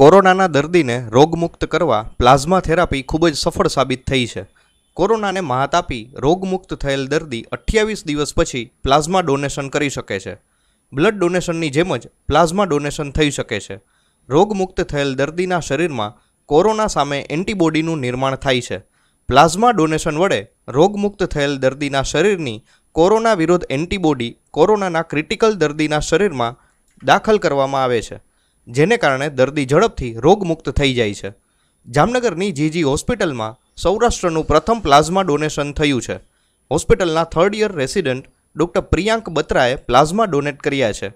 કોરોનાના દર્દીને રોગમુક્ત કરવા પ્લાઝમા થેરાપી ખૂબ જ સફળ સાબિત થઈ છે કોરોનાને મહાત આપી રોગમુક્ત થયેલ દર્દી અઠ્યાવીસ દિવસ પછી પ્લાઝમા ડોનેશન કરી શકે છે બ્લડ ડોનેશનની જેમ જ પ્લાઝમા ડોનેશન થઈ શકે છે રોગમુક્ત થયેલ દર્દીના શરીરમાં કોરોના સામે એન્ટીબોડીનું નિર્માણ થાય છે પ્લાઝમા ડોનેશન વડે રોગમુક્ત થયેલ દર્દીના શરીરની કોરોના વિરોધ એન્ટીબોડી કોરોનાના ક્રિટિકલ દર્દીના શરીરમાં દાખલ કરવામાં આવે છે જેને કારણે દર્દી ઝડપથી રોગમુક્ત થઈ જાય છે જામનગરની જીજી હોસ્પિટલમાં સૌરાષ્ટ્રનું પ્રથમ પ્લાઝમા ડોનેશન થયું છે હોસ્પિટલના third year resident doctor Priyank બત્રાએ પ્લાઝમા ડોનેટ કર્યા છે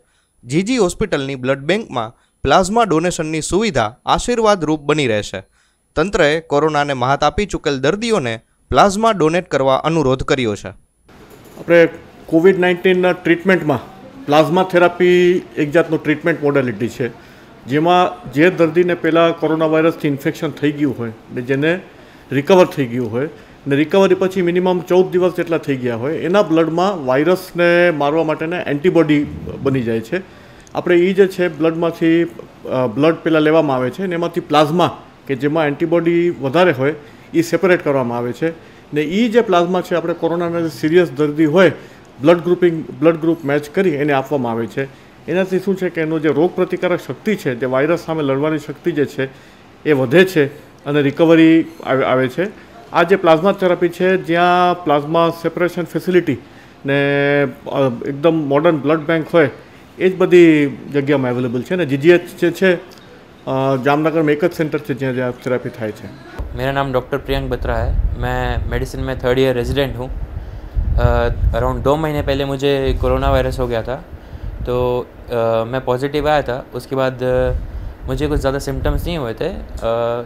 જીજી હોસ્પિટલની બ્લડ બેંકમાં પ્લાઝમા ડોનેશનની સુવિધા આશીર્વાદરૂપ બની રહેશે તંત્રએ કોરોનાને મહાત આપી ચૂકેલ દર્દીઓને પ્લાઝમા ડોનેટ કરવા અનુરોધ કર્યો છે આપણે કોવિડ નાઇન્ટીનના ટ્રીટમેન્ટમાં પ્લાઝમા થેરાપી એક જાતનું ટ્રીટમેન્ટ મોડેલિટી છે જેમાં જે દર્દીને પહેલાં કોરોના વાયરસથી ઇન્ફેક્શન થઈ ગયું હોય ને જેને રિકવર થઈ ગયું હોય ને રિકવરી પછી મિનિમમ ચૌદ દિવસ જેટલા થઈ ગયા હોય એના બ્લડમાં વાયરસને મારવા માટેના એન્ટીબોડી બની જાય છે આપણે એ જે છે બ્લડમાંથી બ્લડ પહેલાં લેવામાં આવે છે ને એમાંથી પ્લાઝમા કે જેમાં એન્ટીબોડી વધારે હોય એ સેપરેટ કરવામાં આવે છે ને એ જે પ્લાઝમા છે આપણે કોરોનાના સિરિયસ દર્દી હોય blood grouping blood group match કરી એને આપવામાં આવે છે એનાથી શું છે કે એનો જે રોગ પ્રતિકારક શક્તિ છે જે વાયરસ સામે લડવાની શક્તિ જે છે એ વધે છે અને રિકવરી આવે છે આ જે પ્લાઝમા થેરાપી છે જ્યાં પ્લાઝમા સેપરેશન ફેસિલિટી ને એકદમ મોડર્ન બ્લડ બેંક હોય એ જ બધી જગ્યામાં અવેલેબલ છે અને જીજીએચ જે છે જામનગરમાં એક જ સેન્ટર છે જ્યાં જ્યાં થેરાપી થાય છે મેરા નામ ડૉક્ટર પ્રિયંક બત્રા હૈ મેં મેડિસિન મેં થર્ડ યર रेजिडेंट હું અરાઉન્ડ दो મહિને पहले મુજે કોરોના વાયરસ હો ગયા था तो आ, मैं पॉजिटिव आया था उसके बाद मुझे कुछ ज़्यादा सिम्टम्स नहीं हुए थे आ,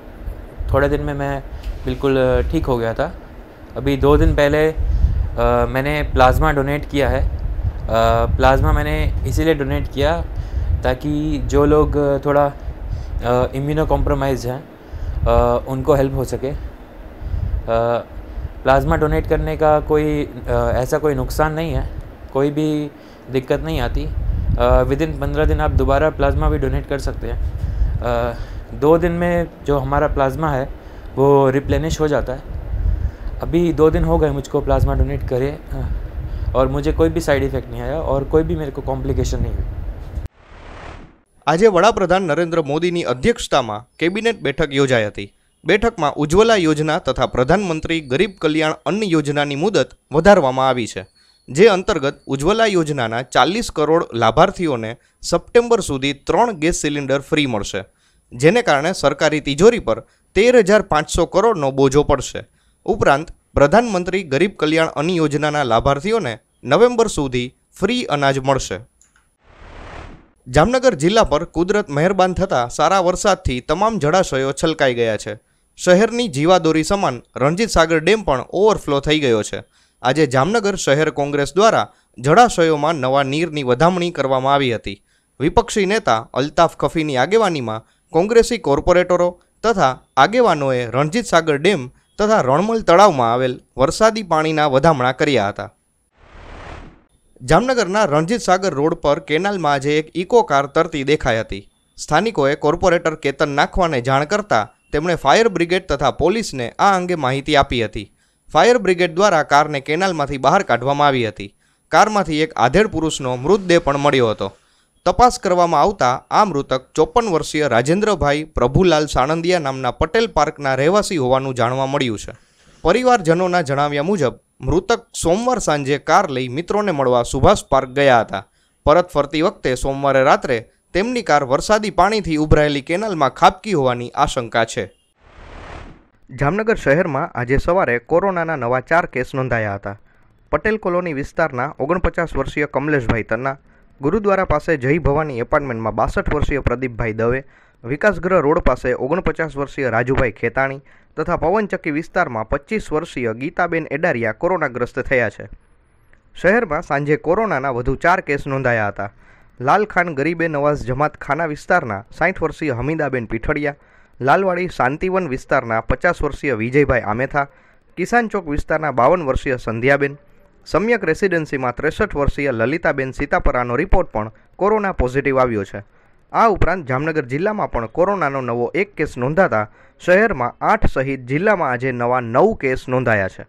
थोड़े दिन में मैं बिल्कुल ठीक हो गया था अभी दो दिन पहले आ, मैंने प्लाज्मा डोनेट किया है आ, प्लाज्मा मैंने इसीलिए डोनेट किया ताकि जो लोग थोड़ा इम्यूनो कॉम्प्रोमाइज हैं उनको हेल्प हो सके आ, प्लाज्मा डोनेट करने का कोई आ, ऐसा कोई नुकसान नहीं है कोई भी दिक्कत नहीं आती विद इन पंद्रह दिन आप दोबारा प्लाज्मा भी डोनेट कर सकते हैं दो दिन में जो हमारा प्लाज्मा है वो रिप्लेनिश हो जाता है अभी दो दिन हो गए मुझको प्लाज्मा डोनेट करे और मुझे कोई भी साइड इफेक्ट नहीं आया और कोई भी मेरे को कॉम्प्लिकेशन नहीं हुई आज मोदी की अध्यक्षता में कैबिनेट बैठक योजाई थी बैठक में उज्ज्वला योजना तथा प्रधानमंत्री गरीब कल्याण अन्न योजना की मुदत આવી है જે અંતર્ગત ઉજ્જવલા યોજનાના ચાલીસ કરોડ લાભાર્થીઓને સપ્ટેમ્બર સુધી ત્રણ ગેસ સિલિન્ડર ફ્રી મળશે જેને કારણે સરકારી તિજોરી પર તેર હજાર પાંચસો કરોડનો બોજો પડશે ઉપરાંત પ્રધાનમંત્રી ગરીબ કલ્યાણ અન્ન યોજનાના લાભાર્થીઓને નવેમ્બર સુધી ફ્રી અનાજ મળશે જામનગર જિલ્લા પર કુદરત મહેરબાન થતાં સારા વરસાદથી તમામ જળાશયો છલકાઈ ગયા છે શહેરની જીવાદોરી સમાન રણજીત સાગર ડેમ પણ ઓવરફ્લો થઈ ગયો છે આજે જામનગર શહેર કોંગ્રેસ દ્વારા જળાશયોમાં નવા નીરની વધામણી કરવામાં આવી હતી વિપક્ષી નેતા અલ્તાફ કફીની આગેવાનીમાં કોંગ્રેસી કોર્પોરેટરો તથા આગેવાનોએ રણજીત સાગર ડેમ તથા રણમલ તળાવમાં આવેલ વરસાદી પાણીના વધામણા કર્યા હતા જામનગરના રણજીત સાગર રોડ પર કેનાલમાં આજે એક ઇકો કાર તરતી દેખાઈ હતી સ્થાનિકોએ કોર્પોરેટર કેતન નાખવાને જાણ કરતાં તેમણે ફાયર બ્રિગેડ તથા પોલીસને આ અંગે માહિતી આપી હતી ફાયર બ્રિગેડ દ્વારા કારને કેનાલમાંથી બહાર કાઢવામાં આવી હતી કારમાંથી એક આધેડ પુરુષનો મૃતદેહ પણ મળ્યો હતો તપાસ કરવામાં આવતા આ મૃતક ચોપન વર્ષીય રાજેન્દ્રભાઈ પ્રભુલાલ સાણંદિયા નામના પટેલ પાર્કના રહેવાસી હોવાનું જાણવા મળ્યું છે પરિવારજનોના જણાવ્યા મુજબ મૃતક સોમવાર સાંજે કાર લઈ મિત્રોને મળવા સુભાષ પાર્ક ગયા હતા પરત ફરતી વખતે સોમવારે રાત્રે તેમની કાર વરસાદી પાણીથી ઉભરાયેલી કેનાલમાં ખાબકી હોવાની આશંકા છે જામનગર શહેરમાં આજે સવારે કોરોનાના નવા ચાર કેસ નોંધાયા હતા પટેલ કોલોની વિસ્તારના ઓગણપચાસ વર્ષીય કમલેશભાઈ તન્ના ગુરુદ્વારા પાસે જય ભવાની એપાર્ટમેન્ટમાં બાસઠ વર્ષીય પ્રદીપભાઈ દવે વિકાસગ્રહ રોડ પાસે ઓગણપચાસ વર્ષીય રાજુભાઈ ખેતાણી તથા પવનચક્કી વિસ્તારમાં પચીસ વર્ષીય ગીતાબેન એડારિયા કોરોનાગ્રસ્ત થયા છે શહેરમાં સાંજે કોરોનાના વધુ ચાર કેસ નોંધાયા હતા લાલખાન ગરીબે નવાઝ જમાત ખાના વિસ્તારના સાઠ વર્ષીય હમીદાબેન પીઠળિયા લાલવાડી શાંતિવન વિસ્તારના પચાસ વર્ષીય વિજયભાઈ આમેથા કિસાન ચોક વિસ્તારના બાવન વર્ષીય સંધ્યાબેન સમ્યક રેસિડેન્સીમાં ત્રેસઠ વર્ષીય લલિતાબેન સીતાપરાનો રિપોર્ટ પણ કોરોના પોઝિટિવ આવ્યો છે આ ઉપરાંત જામનગર જિલ્લામાં પણ કોરોનાનો નવો એક કેસ નોંધાતા શહેરમાં આઠ સહિત જિલ્લામાં આજે નવા નવ કેસ નોંધાયા છે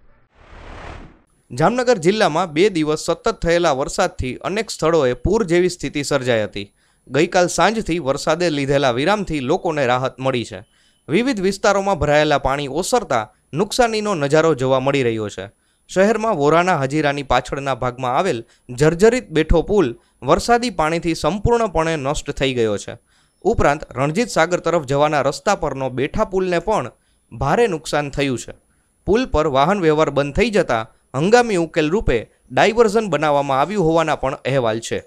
જામનગર જિલ્લામાં બે દિવસ સતત થયેલા વરસાદથી અનેક સ્થળોએ પૂર જેવી સ્થિતિ સર્જાઈ હતી ગઈકાલ સાંજથી વરસાદે લીધેલા વિરામથી લોકોને રાહત મળી છે વિવિધ વિસ્તારોમાં ભરાયેલા પાણી ઓસરતા નુકસાનીનો નજારો જોવા મળી રહ્યો છે શહેરમાં વોરાના હજીરાની પાછળના ભાગમાં આવેલ જર્જરિત બેઠો પુલ વરસાદી પાણીથી સંપૂર્ણપણે નષ્ટ થઈ ગયો છે ઉપરાંત રણજીત સાગર તરફ જવાના રસ્તા પરનો બેઠા પુલને પણ ભારે નુકસાન થયું છે પુલ પર વાહન વ્યવહાર બંધ થઈ જતા હંગામી ઉકેલ રૂપે ડાયવર્ઝન બનાવવામાં આવ્યું હોવાના પણ અહેવાલ છે